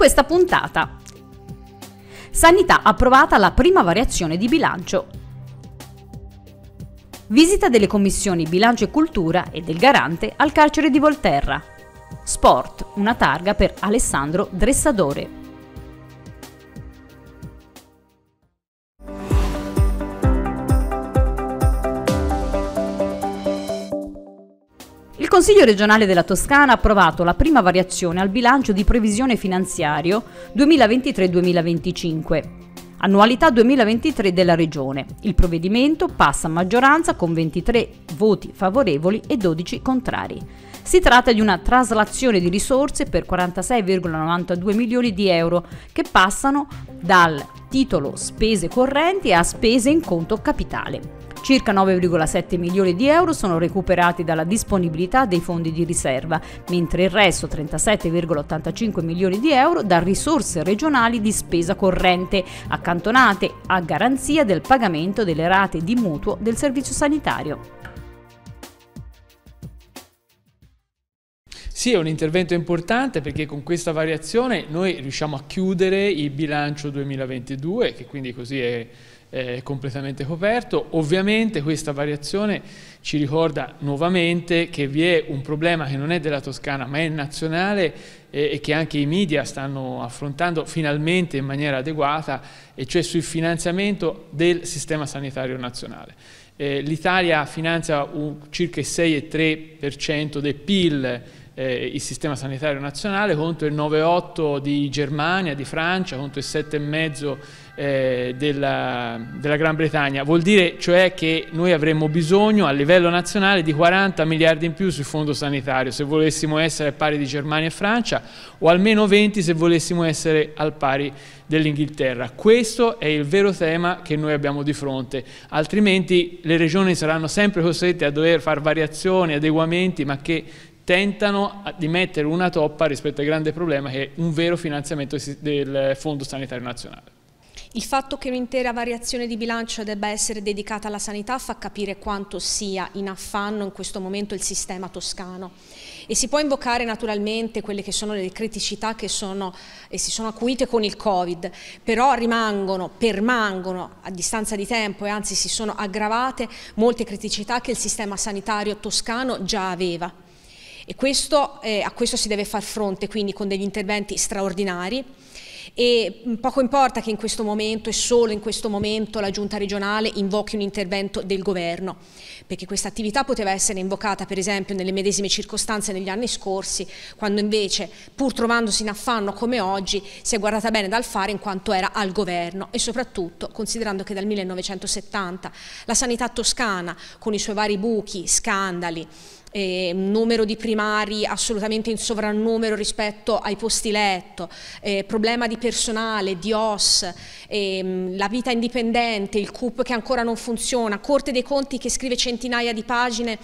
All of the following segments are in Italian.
questa puntata. Sanità approvata la prima variazione di bilancio. Visita delle commissioni Bilancio e Cultura e del Garante al carcere di Volterra. Sport, una targa per Alessandro Dressadore. Consiglio regionale della Toscana ha approvato la prima variazione al bilancio di previsione finanziario 2023-2025. Annualità 2023 della Regione. Il provvedimento passa a maggioranza con 23 voti favorevoli e 12 contrari. Si tratta di una traslazione di risorse per 46,92 milioni di euro che passano dal titolo spese correnti a spese in conto capitale. Circa 9,7 milioni di euro sono recuperati dalla disponibilità dei fondi di riserva, mentre il resto, 37,85 milioni di euro, da risorse regionali di spesa corrente, accantonate a garanzia del pagamento delle rate di mutuo del servizio sanitario. Sì, è un intervento importante perché con questa variazione noi riusciamo a chiudere il bilancio 2022, che quindi così è eh, completamente coperto. Ovviamente questa variazione ci ricorda nuovamente che vi è un problema che non è della Toscana ma è nazionale e che anche i media stanno affrontando finalmente in maniera adeguata, e cioè sul finanziamento del sistema sanitario nazionale. Eh, L'Italia finanzia un, circa il 6,3% del PIL eh, il sistema sanitario nazionale contro il 9,8 di Germania, di Francia, contro il 7,5 eh, della, della Gran Bretagna. Vuol dire cioè che noi avremmo bisogno a livello nazionale di 40 miliardi in più sul fondo sanitario se volessimo essere al pari di Germania e Francia o almeno 20 se volessimo essere al pari dell'Inghilterra. Questo è il vero tema che noi abbiamo di fronte, altrimenti le regioni saranno sempre costrette a dover fare variazioni, adeguamenti, ma che tentano di mettere una toppa rispetto al grande problema che è un vero finanziamento del Fondo Sanitario Nazionale. Il fatto che un'intera variazione di bilancio debba essere dedicata alla sanità fa capire quanto sia in affanno in questo momento il sistema toscano e si può invocare naturalmente quelle che sono le criticità che sono, si sono acuite con il Covid, però rimangono, permangono a distanza di tempo e anzi si sono aggravate molte criticità che il sistema sanitario toscano già aveva. E questo, eh, a questo si deve far fronte quindi con degli interventi straordinari e mm, poco importa che in questo momento e solo in questo momento la giunta regionale invochi un intervento del governo, perché questa attività poteva essere invocata per esempio nelle medesime circostanze negli anni scorsi, quando invece pur trovandosi in affanno come oggi si è guardata bene dal fare in quanto era al governo e soprattutto considerando che dal 1970 la sanità toscana con i suoi vari buchi, scandali, eh, numero di primari assolutamente in sovrannumero rispetto ai posti letto, eh, problema di personale, di OS, ehm, la vita indipendente, il CUP che ancora non funziona, Corte dei Conti che scrive centinaia di pagine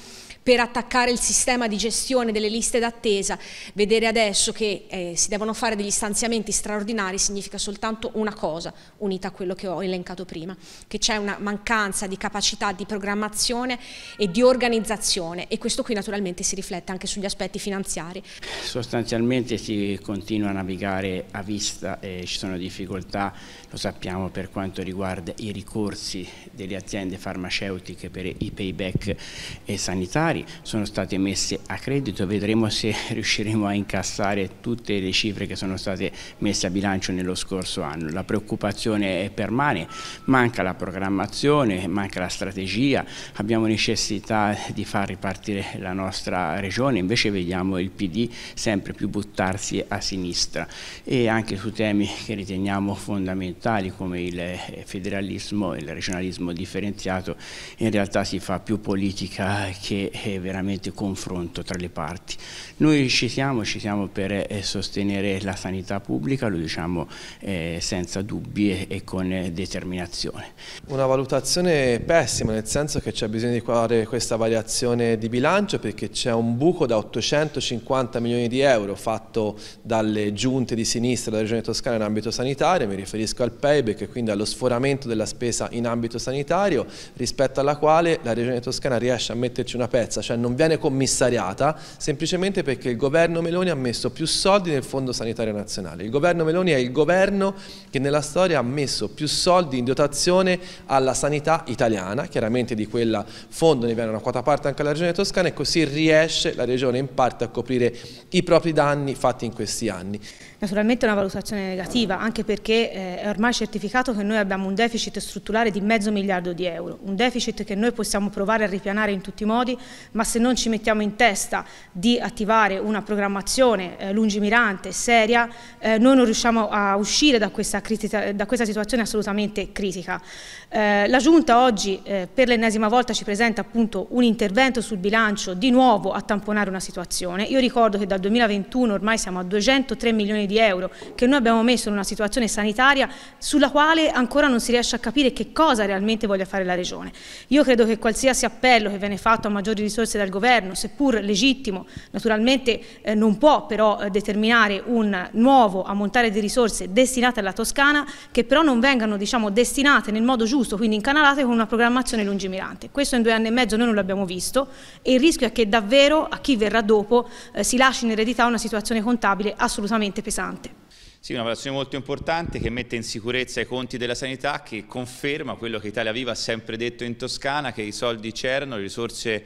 per attaccare il sistema di gestione delle liste d'attesa, vedere adesso che eh, si devono fare degli stanziamenti straordinari significa soltanto una cosa, unita a quello che ho elencato prima, che c'è una mancanza di capacità di programmazione e di organizzazione e questo qui naturalmente si riflette anche sugli aspetti finanziari. Sostanzialmente si continua a navigare a vista e ci sono difficoltà, lo sappiamo per quanto riguarda i ricorsi delle aziende farmaceutiche per i payback eh, sanitari familiari sono state messe a credito, vedremo se riusciremo a incassare tutte le cifre che sono state messe a bilancio nello scorso anno. La preoccupazione permane, manca la programmazione, manca la strategia, abbiamo necessità di far ripartire la nostra regione, invece vediamo il PD sempre più buttarsi a sinistra e anche su temi che riteniamo fondamentali come il federalismo e il regionalismo differenziato in realtà si fa più politica che è veramente confronto tra le parti. Noi ci siamo, ci siamo per eh, sostenere la sanità pubblica, lo diciamo eh, senza dubbi e, con determinazione. Una valutazione pessima, nel senso che c'è bisogno di fare questa variazione di bilancio perché c'è un buco da 850 milioni di euro fatto dalle giunte di sinistra della Regione Toscana in ambito sanitario, mi riferisco al payback e quindi allo sforamento della spesa in ambito sanitario rispetto alla quale la Regione Toscana riesce a metterci una pezza trasparenza, cioè non viene commissariata semplicemente perché il governo Meloni ha messo più soldi nel Fondo Sanitario Nazionale. Il governo Meloni è il governo che nella storia ha messo più soldi in dotazione alla sanità italiana, chiaramente di quel fondo ne viene una quota parte anche alla Regione Toscana e così riesce la Regione in parte a coprire i propri danni fatti in questi anni. Naturalmente è una valutazione negativa, anche perché eh, è ormai certificato che noi abbiamo un deficit strutturale di mezzo miliardo di euro, un deficit che noi possiamo provare a ripianare in tutti i modi ma se non ci mettiamo in testa di attivare una programmazione eh, lungimirante, seria, eh, noi non riusciamo a uscire da questa, critica, da questa situazione assolutamente critica. Eh, la Giunta oggi eh, per l'ennesima volta ci presenta appunto un intervento sul bilancio di nuovo a tamponare una situazione. Io ricordo che dal 2021 ormai siamo a 203 milioni di euro che noi abbiamo messo in una situazione sanitaria sulla quale ancora non si riesce a capire che cosa realmente voglia fare la Regione. Io credo che qualsiasi appello che viene fatto a maggiori risorse dal governo, seppur legittimo, naturalmente eh, non può però eh, determinare un nuovo ammontare di risorse destinate alla Toscana che però non vengano diciamo, destinate nel modo giusto, quindi incanalate con una programmazione lungimirante. Questo in due anni e mezzo noi non l'abbiamo visto e il rischio è che davvero a chi verrà dopo eh, si lasci in eredità una situazione contabile assolutamente pesante. Sì, una valutazione molto importante che mette in sicurezza i conti della sanità, che conferma quello che Italia Viva ha sempre detto in Toscana, che i soldi c'erano, le risorse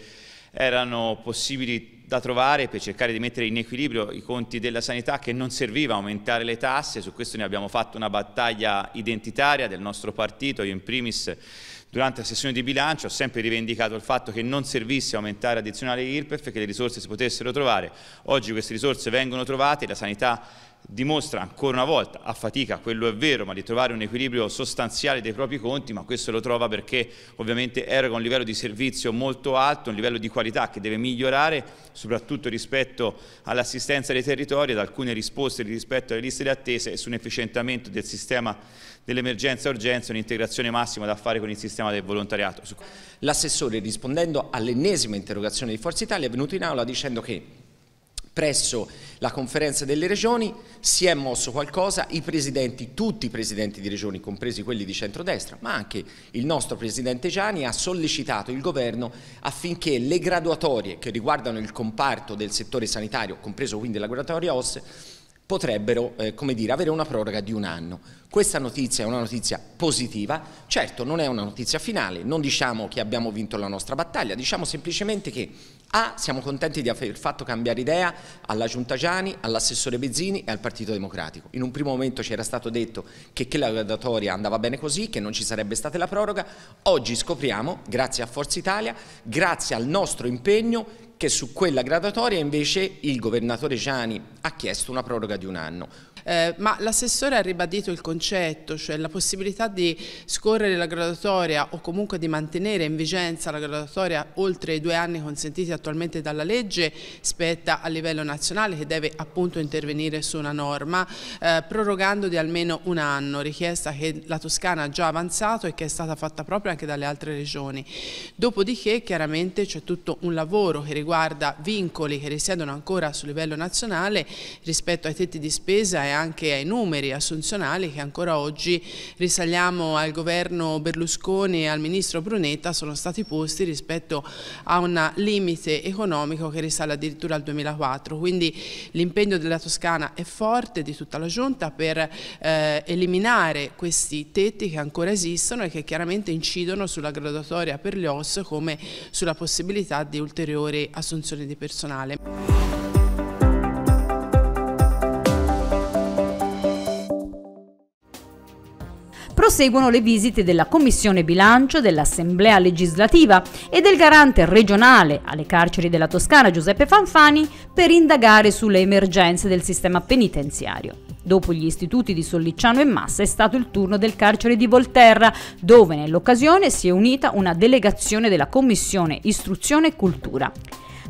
erano possibili da trovare per cercare di mettere in equilibrio i conti della sanità che non serviva aumentare le tasse, su questo ne abbiamo fatto una battaglia identitaria del nostro partito, io in primis durante la sessione di bilancio ho sempre rivendicato il fatto che non servisse aumentare addizionale IRPEF, che le risorse si potessero trovare, oggi queste risorse vengono trovate, la sanità dimostra ancora una volta, a fatica, quello è vero, ma di trovare un equilibrio sostanziale dei propri conti, ma questo lo trova perché ovviamente eroga un livello di servizio molto alto, un livello di qualità che deve migliorare, soprattutto rispetto all'assistenza dei territori, ad alcune risposte rispetto alle liste di attesa e su un efficientamento del sistema dell'emergenza-urgenza, e un'integrazione massima da fare con il sistema del volontariato. L'assessore rispondendo all'ennesima interrogazione di Forza Italia è venuto in aula dicendo che presso la conferenza delle regioni si è mosso qualcosa, i presidenti, tutti i presidenti di regioni, compresi quelli di centrodestra, ma anche il nostro presidente Gianni ha sollecitato il governo affinché le graduatorie che riguardano il comparto del settore sanitario, compreso quindi la graduatoria OSS, potrebbero eh, dire, avere una proroga di un anno. Questa notizia è una notizia positiva, certo non è una notizia finale, non diciamo che abbiamo vinto la nostra battaglia, diciamo semplicemente che A, siamo contenti di aver fatto cambiare idea alla Giunta Giani, all'assessore Bezzini e al Partito Democratico. In un primo momento ci era stato detto che, che la graduatoria andava bene così, che non ci sarebbe stata la proroga, oggi scopriamo, grazie a Forza Italia, grazie al nostro impegno, che su quella gradatoria invece il governatore Gianni ha chiesto una proroga di un anno eh, ma l'assessore ha ribadito il concetto, cioè la possibilità di scorrere la graduatoria o comunque di mantenere in vigenza la graduatoria oltre i due anni consentiti attualmente dalla legge spetta a livello nazionale che deve appunto intervenire su una norma eh, prorogando di almeno un anno, richiesta che la Toscana ha già avanzato e che è stata fatta proprio anche dalle altre regioni. Dopodiché chiaramente c'è tutto un lavoro che riguarda vincoli che risiedono ancora su livello nazionale rispetto ai tetti di spesa e anche ai numeri assunzionali che ancora oggi risaliamo al governo Berlusconi e al ministro Brunetta sono stati posti rispetto a un limite economico che risale addirittura al 2004. Quindi l'impegno della Toscana è forte, di tutta la Giunta, per eh, eliminare questi tetti che ancora esistono e che chiaramente incidono sulla graduatoria per gli OS come sulla possibilità di ulteriori assunzioni di personale. proseguono le visite della Commissione Bilancio, dell'Assemblea legislativa e del garante regionale alle carceri della Toscana Giuseppe Fanfani per indagare sulle emergenze del sistema penitenziario. Dopo gli istituti di Sollicciano e Massa è stato il turno del carcere di Volterra, dove nell'occasione si è unita una delegazione della Commissione Istruzione e Cultura.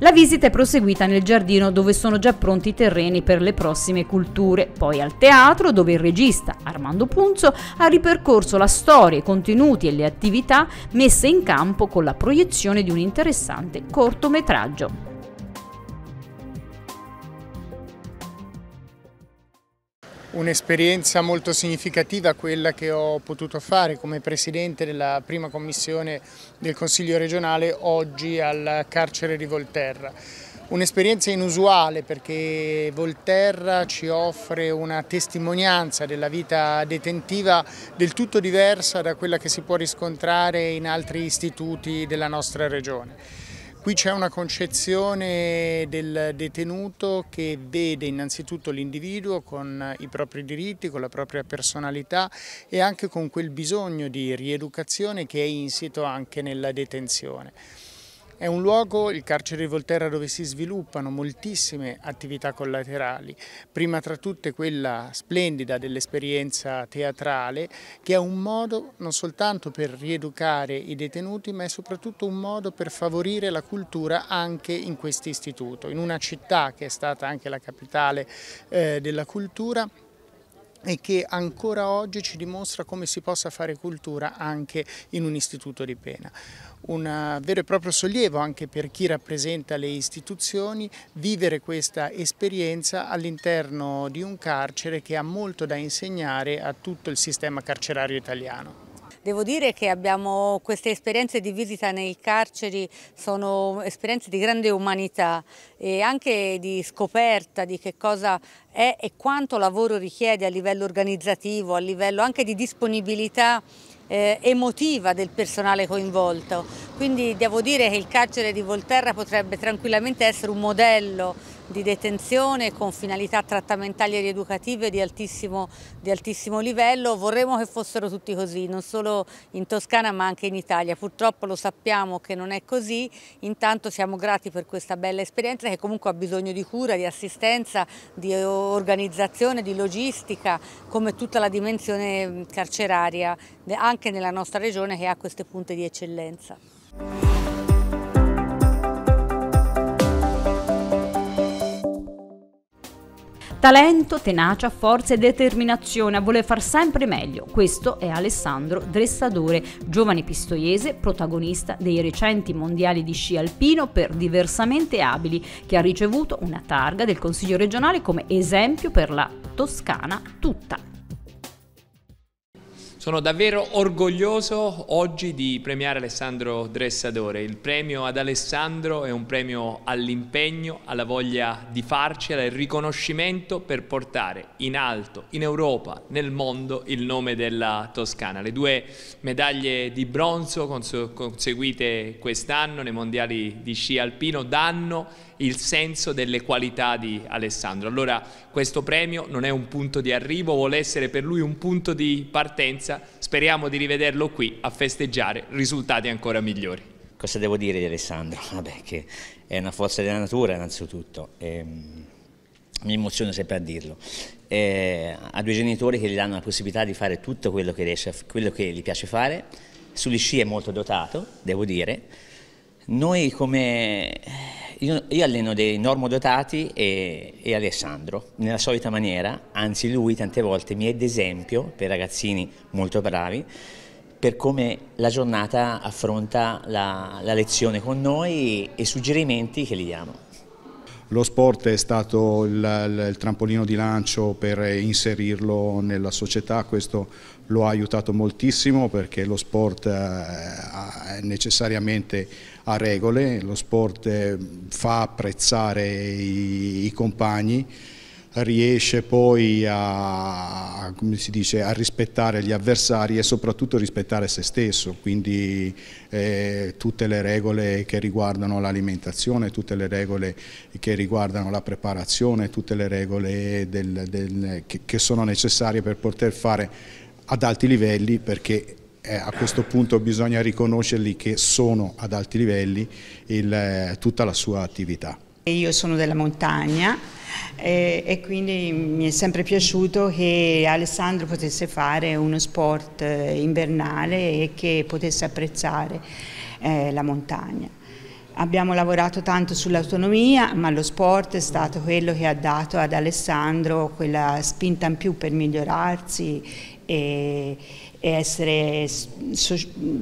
La visita è proseguita nel giardino dove sono già pronti i terreni per le prossime culture, poi al teatro dove il regista Armando Punzo ha ripercorso la storia, i contenuti e le attività messe in campo con la proiezione di un interessante cortometraggio. un'esperienza molto significativa quella che ho potuto fare come Presidente della prima commissione del Consiglio regionale oggi al carcere di Volterra. Un'esperienza inusuale perché Volterra ci offre una testimonianza della vita detentiva del tutto diversa da quella che si può riscontrare in altri istituti della nostra regione. Qui c'è una concezione del detenuto che vede innanzitutto l'individuo con i propri diritti, con la propria personalità e anche con quel bisogno di rieducazione che è insito anche nella detenzione. È un luogo, il carcere di Volterra, dove si sviluppano moltissime attività collaterali, prima tra tutte quella splendida dell'esperienza teatrale, che è un modo non soltanto per rieducare i detenuti, ma è soprattutto un modo per favorire la cultura anche in questo istituto. In una città che è stata anche la capitale eh, della cultura, e che ancora oggi ci dimostra come si possa fare cultura anche in un istituto di pena. Un eh, vero e proprio sollievo anche per chi rappresenta le istituzioni vivere questa esperienza all'interno di un carcere che ha molto da insegnare a tutto il sistema carcerario italiano. Devo dire che abbiamo queste esperienze di visita nei carceri, sono esperienze di grande umanità e anche di scoperta di che cosa è e quanto lavoro richiede a livello organizzativo, a livello anche di disponibilità eh, emotiva del personale coinvolto. Quindi devo dire che il carcere di Volterra potrebbe tranquillamente essere un modello di detenzione con finalità trattamentali e rieducative di altissimo, di altissimo, livello, vorremmo che fossero tutti così, non solo in Toscana ma anche in Italia. Purtroppo lo sappiamo che non è così, intanto siamo grati per questa bella esperienza che comunque ha bisogno di cura, di assistenza, di organizzazione, di logistica, come tutta la dimensione carceraria anche nella nostra regione che ha queste punte di eccellenza. Talento, tenacia, forza e determinazione a voler far sempre meglio. Questo è Alessandro Dressadore, giovane pistoiese, protagonista dei recenti mondiali di sci alpino per diversamente abili, che ha ricevuto una targa del Consiglio regionale come esempio per la Toscana tutta. Sono davvero orgoglioso oggi di premiare Alessandro Dressadore. Il premio ad Alessandro è un premio all'impegno, alla voglia di farcela, il riconoscimento per portare in alto, in Europa, nel mondo, il nome della Toscana. Le due medaglie di bronzo conseguite quest'anno nei mondiali di sci alpino danno il senso delle qualità di Alessandro. Allora questo premio non è un punto di arrivo, vuole essere per lui un punto di partenza esperienza, speriamo di rivederlo qui a festeggiare risultati ancora migliori. Cosa devo dire di Alessandro? Vabbè, che è una forza della natura innanzitutto, e, ehm, mi emoziono sempre a dirlo. E, eh, ha due genitori che gli danno la possibilità di fare tutto quello che, riesce, quello che gli piace fare, sugli sci è molto dotato, devo dire. Noi come io, io alleno dei normodotati e, e Alessandro, nella solita maniera, anzi lui tante volte mi è d'esempio per ragazzini molto bravi, per come la giornata affronta la, la, lezione con noi e suggerimenti che gli diamo. Lo sport è stato il, il, trampolino di lancio per inserirlo nella società, questo lo ha aiutato moltissimo perché lo sport eh, necessariamente ha regole, lo sport eh, fa apprezzare i, i compagni, riesce poi a, dice, a, rispettare gli avversari e soprattutto rispettare se stesso, quindi eh, tutte le regole che riguardano l'alimentazione, tutte le regole che riguardano la preparazione, tutte le regole del, del, che, che sono necessarie per poter fare ad alti livelli perché eh, a questo punto bisogna riconoscerli che sono ad alti livelli il, eh, tutta la sua attività. Io sono della montagna eh, e quindi mi è sempre piaciuto che Alessandro potesse fare uno sport eh, invernale e che potesse apprezzare eh, la montagna. Abbiamo lavorato tanto sull'autonomia, ma lo sport è stato quello che ha dato ad Alessandro quella spinta in più per migliorarsi e, e essere so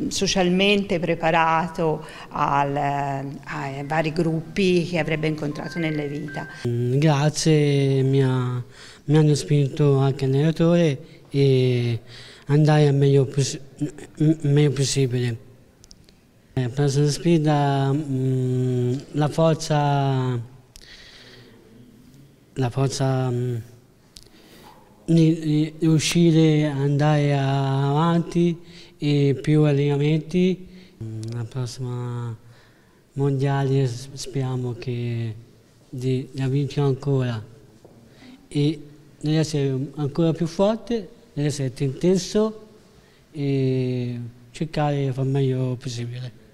socialmente preparato al, ai vari gruppi che avrebbe incontrato nella vita. Mm, grazie, mi, ha, mi hanno spinto anche allenatore e andare al meglio, poss meglio possibile. Eh, per la sfida mm, la forza, la forza mh, mm, riuscire ad andare avanti e più allenamenti. La prossima mondiale speriamo che di, la vinciamo ancora e di essere ancora più forte, di essere più intenso e cercare di far meglio possibile.